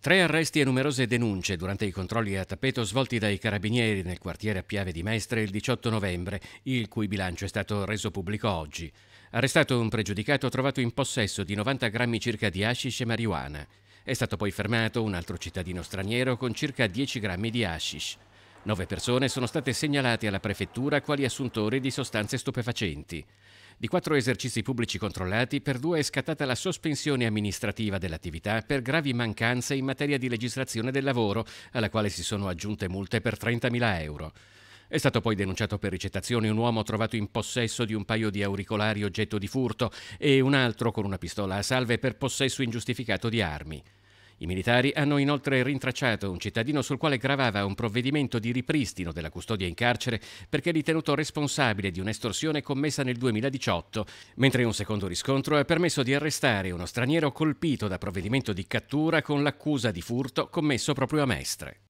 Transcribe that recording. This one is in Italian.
Tre arresti e numerose denunce durante i controlli a tappeto svolti dai carabinieri nel quartiere a Piave di Mestre il 18 novembre, il cui bilancio è stato reso pubblico oggi. Arrestato un pregiudicato trovato in possesso di 90 grammi circa di hashish e marijuana. È stato poi fermato un altro cittadino straniero con circa 10 grammi di hashish. Nove persone sono state segnalate alla prefettura quali assuntori di sostanze stupefacenti. Di quattro esercizi pubblici controllati, per due è scattata la sospensione amministrativa dell'attività per gravi mancanze in materia di legislazione del lavoro, alla quale si sono aggiunte multe per 30.000 euro. È stato poi denunciato per ricettazione un uomo trovato in possesso di un paio di auricolari oggetto di furto e un altro con una pistola a salve per possesso ingiustificato di armi. I militari hanno inoltre rintracciato un cittadino sul quale gravava un provvedimento di ripristino della custodia in carcere perché ritenuto responsabile di un'estorsione commessa nel 2018, mentre un secondo riscontro ha permesso di arrestare uno straniero colpito da provvedimento di cattura con l'accusa di furto commesso proprio a Mestre.